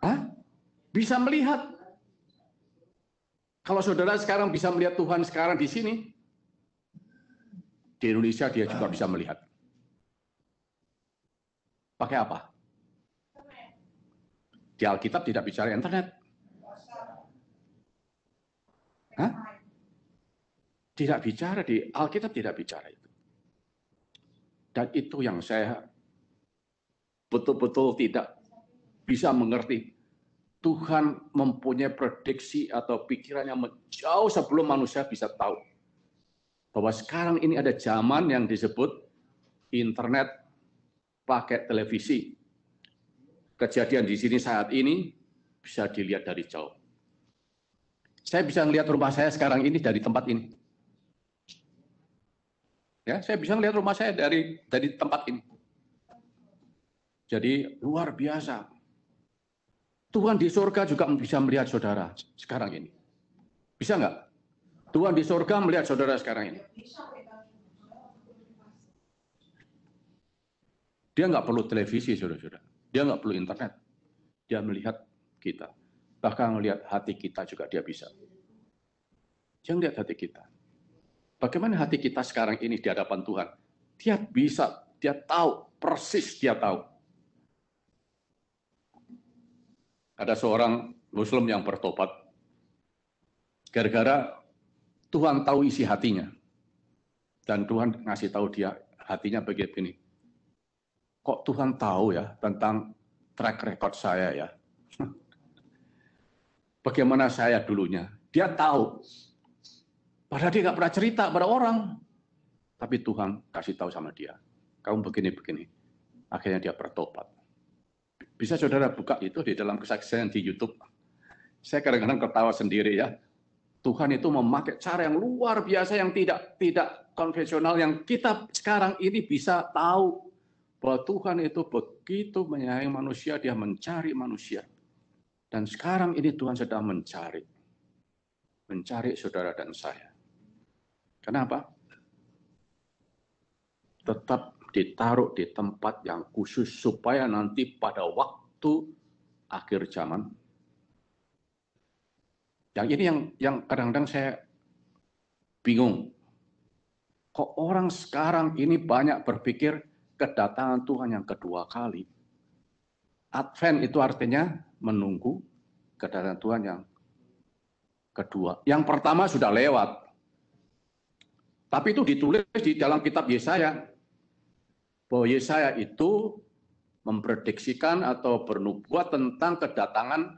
Hah? Bisa melihat kalau saudara sekarang bisa melihat Tuhan sekarang di sini, di Indonesia dia juga bisa melihat. Pakai apa? Di Alkitab tidak bicara internet. Hah? Tidak bicara di Alkitab tidak bicara itu. Dan itu yang saya betul-betul tidak bisa mengerti Tuhan mempunyai prediksi atau pikiran yang jauh sebelum manusia bisa tahu. Bahwa sekarang ini ada zaman yang disebut internet pakai televisi. Kejadian di sini saat ini bisa dilihat dari jauh. Saya bisa melihat rumah saya sekarang ini dari tempat ini. Ya, saya bisa melihat rumah saya dari dari tempat ini. Jadi luar biasa Tuhan di sorga juga bisa melihat saudara sekarang ini. Bisa nggak? Tuhan di sorga melihat saudara sekarang ini. Dia nggak perlu televisi, saudara-saudara. Dia nggak perlu internet. Dia melihat kita. Bahkan melihat hati kita juga dia bisa. Dia melihat hati kita. Bagaimana hati kita sekarang ini di hadapan Tuhan? Dia bisa, dia tahu, persis dia tahu. ada seorang Muslim yang bertobat gara-gara Tuhan tahu isi hatinya dan Tuhan ngasih tahu dia hatinya begini kok Tuhan tahu ya tentang track record saya ya bagaimana saya dulunya dia tahu padahal dia nggak pernah cerita pada orang tapi Tuhan kasih tahu sama dia kamu begini begini akhirnya dia bertobat bisa saudara buka itu di dalam kesaksian di YouTube. Saya kadang-kadang ketawa sendiri ya. Tuhan itu memakai cara yang luar biasa yang tidak tidak konvensional yang kita sekarang ini bisa tahu bahwa Tuhan itu begitu menyayangi manusia, dia mencari manusia. Dan sekarang ini Tuhan sedang mencari. Mencari saudara dan saya. Kenapa? Tetap ditaruh di tempat yang khusus supaya nanti pada waktu akhir zaman yang ini yang yang kadang-kadang saya bingung kok orang sekarang ini banyak berpikir kedatangan Tuhan yang kedua kali Advent itu artinya menunggu kedatangan Tuhan yang kedua. Yang pertama sudah lewat. Tapi itu ditulis di dalam kitab Yesaya bahwa Yesaya itu memprediksikan atau bernubuat tentang kedatangan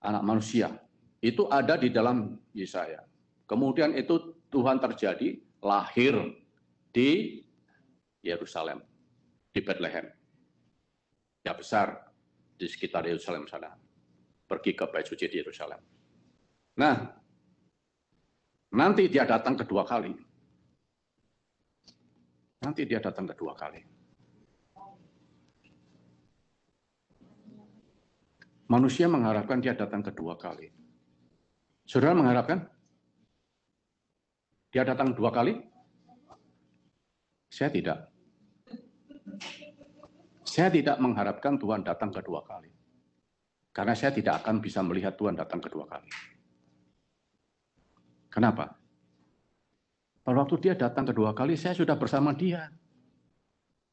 anak manusia. Itu ada di dalam Yesaya. Kemudian itu Tuhan terjadi lahir di Yerusalem, di Bethlehem. Ya besar di sekitar Yerusalem sana. Pergi ke Bait Suci di Yerusalem. Nah, nanti dia datang kedua kali nanti dia datang kedua kali. Manusia mengharapkan dia datang kedua kali. Saudara mengharapkan dia datang dua kali? Saya tidak. Saya tidak mengharapkan Tuhan datang kedua kali. Karena saya tidak akan bisa melihat Tuhan datang kedua kali. Kenapa? Pada waktu dia datang kedua kali, saya sudah bersama dia.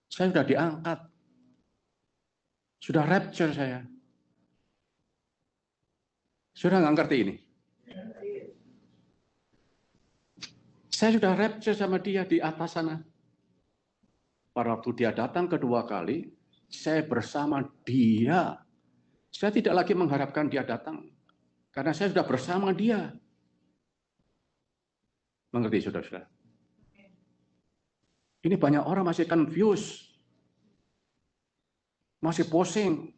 Saya sudah diangkat. Sudah rapture saya. Sudah nggak ngerti ini? Saya sudah rapture sama dia di atas sana. Pada waktu dia datang kedua kali, saya bersama dia. Saya tidak lagi mengharapkan dia datang. Karena saya sudah bersama dia. Mengerti, saudara-saudara? Ini banyak orang masih confused. Masih posing.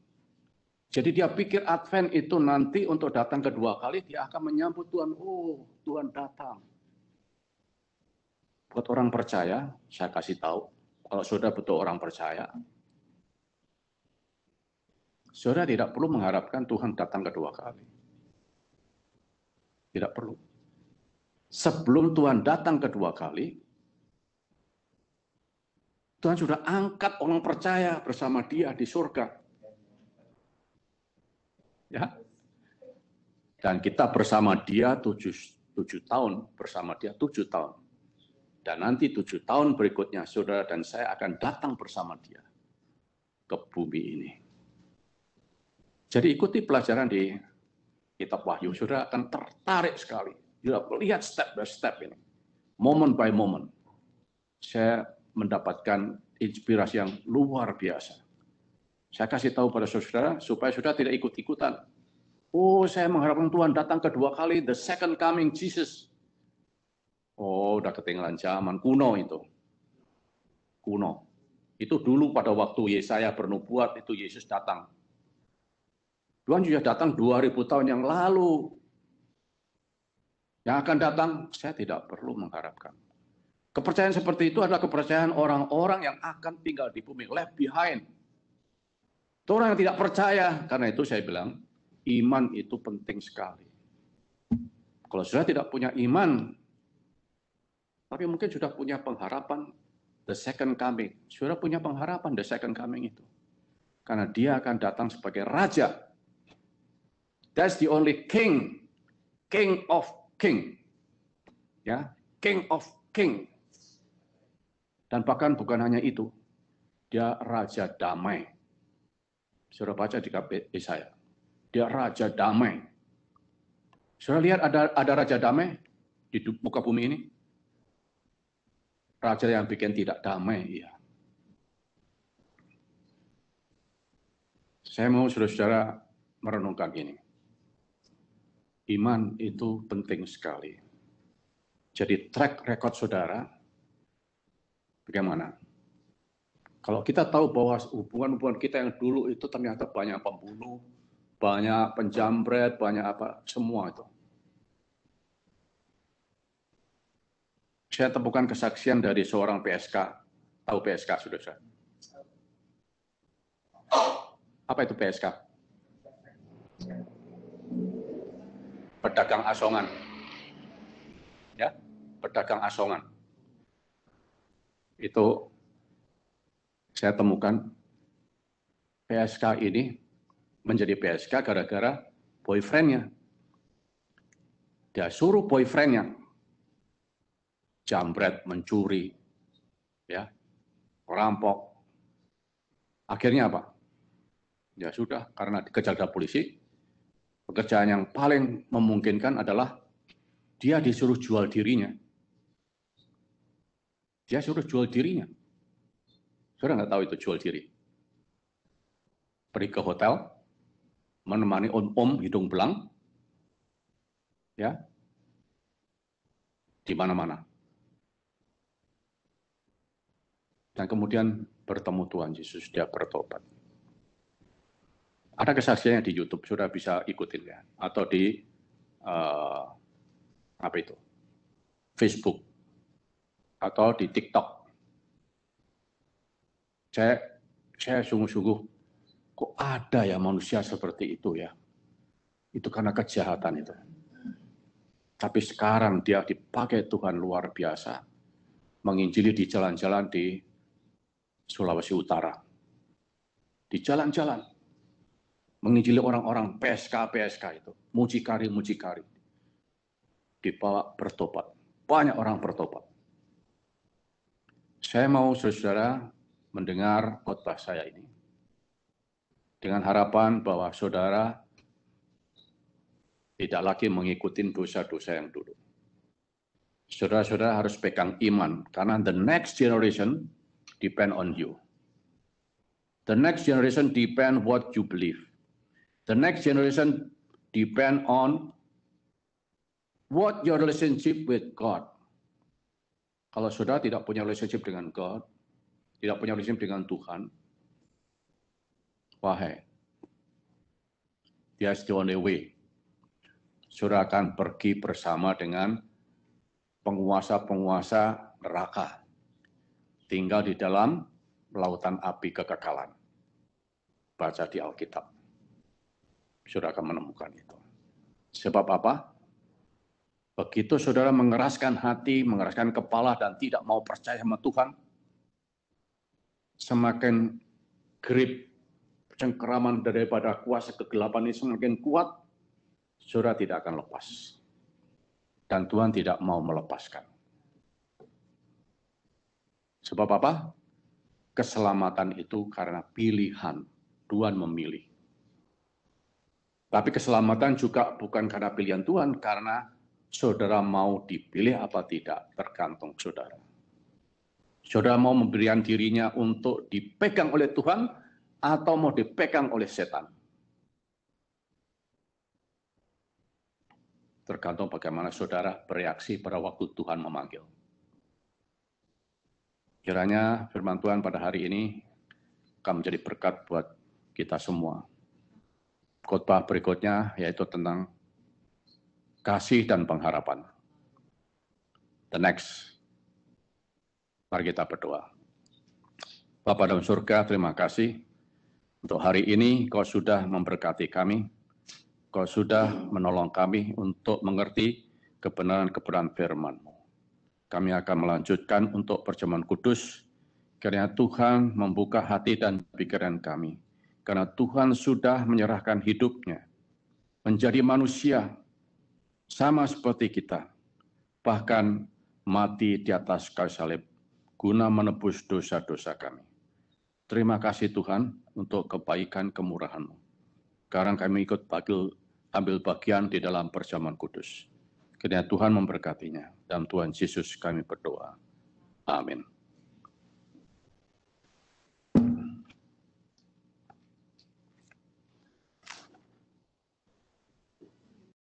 Jadi dia pikir Advent itu nanti untuk datang kedua kali, dia akan menyambut Tuhan. Oh, Tuhan datang. Buat orang percaya, saya kasih tahu, kalau sudah betul orang percaya, saudara tidak perlu mengharapkan Tuhan datang kedua kali. Tidak perlu sebelum Tuhan datang kedua kali, Tuhan sudah angkat orang percaya bersama dia di surga. Ya. Dan kita bersama dia tujuh, tujuh tahun, bersama dia tujuh tahun. Dan nanti tujuh tahun berikutnya saudara dan saya akan datang bersama dia ke bumi ini. Jadi ikuti pelajaran di kitab Wahyu, saudara akan tertarik sekali lihat step by step ini, moment by moment. Saya mendapatkan inspirasi yang luar biasa. Saya kasih tahu pada saudara supaya saudara tidak ikut-ikutan. Oh, saya mengharapkan Tuhan datang kedua kali, the second coming Jesus. Oh, udah ketinggalan zaman kuno itu. Kuno. Itu dulu pada waktu Yesaya bernubuat itu Yesus datang. Tuhan sudah datang 2000 tahun yang lalu yang akan datang, saya tidak perlu mengharapkan. Kepercayaan seperti itu adalah kepercayaan orang-orang yang akan tinggal di bumi, left behind. Itu orang yang tidak percaya. Karena itu saya bilang, iman itu penting sekali. Kalau sudah tidak punya iman, tapi mungkin sudah punya pengharapan the second coming. Sudah punya pengharapan the second coming itu. Karena dia akan datang sebagai raja. That's the only king, king of king. Ya, king of king. Dan bahkan bukan hanya itu, dia raja damai. Sudah baca di KPI saya. Dia raja damai. Sudah lihat ada ada raja damai di muka bumi ini? Raja yang bikin tidak damai, ya. Saya mau saudara-saudara merenungkan ini iman itu penting sekali. Jadi track record saudara bagaimana? Kalau kita tahu bahwa hubungan-hubungan kita yang dulu itu ternyata banyak pembunuh, banyak penjambret, banyak apa, semua itu. Saya temukan kesaksian dari seorang PSK. Tahu PSK, sudah saya. Apa itu PSK? pedagang asongan. Ya, pedagang asongan. Itu saya temukan PSK ini menjadi PSK gara-gara boyfriendnya. Dia suruh boyfriendnya jambret, mencuri, ya, rampok. Akhirnya apa? Ya sudah, karena dikejar polisi, pekerjaan yang paling memungkinkan adalah dia disuruh jual dirinya. Dia suruh jual dirinya. Saudara nggak tahu itu jual diri. Pergi ke hotel, menemani om-om hidung belang, ya, di mana-mana. Dan kemudian bertemu Tuhan Yesus, dia bertobat ada kesaksiannya di YouTube, sudah bisa ikutin ya, atau di uh, apa itu, Facebook atau di TikTok. Saya saya sungguh-sungguh kok ada ya manusia seperti itu ya. Itu karena kejahatan itu. Tapi sekarang dia dipakai Tuhan luar biasa. Menginjili di jalan-jalan di Sulawesi Utara. Di jalan-jalan menginjili orang-orang PSK PSK itu mucikari mucikari dibawa bertobat banyak orang bertobat saya mau saudara mendengar khotbah saya ini dengan harapan bahwa saudara tidak lagi mengikuti dosa-dosa yang dulu. Saudara-saudara harus pegang iman karena the next generation depend on you. The next generation depend what you believe. The next generation depend on what your relationship with God. Kalau saudara tidak punya relationship dengan God, tidak punya relationship dengan Tuhan, wahai, is the only way. Saudara akan pergi bersama dengan penguasa-penguasa neraka. Tinggal di dalam lautan api kekekalan. Baca di Alkitab saudara akan menemukan itu. Sebab apa? Begitu saudara mengeraskan hati, mengeraskan kepala, dan tidak mau percaya sama Tuhan, semakin grip cengkeraman daripada kuasa kegelapan ini semakin kuat, saudara tidak akan lepas. Dan Tuhan tidak mau melepaskan. Sebab apa? Keselamatan itu karena pilihan. Tuhan memilih. Tapi keselamatan juga bukan karena pilihan Tuhan, karena saudara mau dipilih apa tidak tergantung saudara. Saudara mau memberikan dirinya untuk dipegang oleh Tuhan atau mau dipegang oleh setan. Tergantung bagaimana saudara bereaksi pada waktu Tuhan memanggil. Kiranya firman Tuhan pada hari ini akan menjadi berkat buat kita semua khotbah berikutnya yaitu tentang kasih dan pengharapan. The next. Mari kita berdoa. Bapak dalam surga, terima kasih untuk hari ini kau sudah memberkati kami. Kau sudah menolong kami untuk mengerti kebenaran-kebenaran firman-Mu. Kami akan melanjutkan untuk perjamuan kudus. Kiranya Tuhan membuka hati dan pikiran kami karena Tuhan sudah menyerahkan hidupnya menjadi manusia sama seperti kita, bahkan mati di atas kayu salib guna menebus dosa-dosa kami. Terima kasih Tuhan untuk kebaikan kemurahan-Mu. Sekarang kami ikut bagil, ambil bagian di dalam perjamuan kudus. Kiranya Tuhan memberkatinya. Dan Tuhan Yesus kami berdoa. Amin.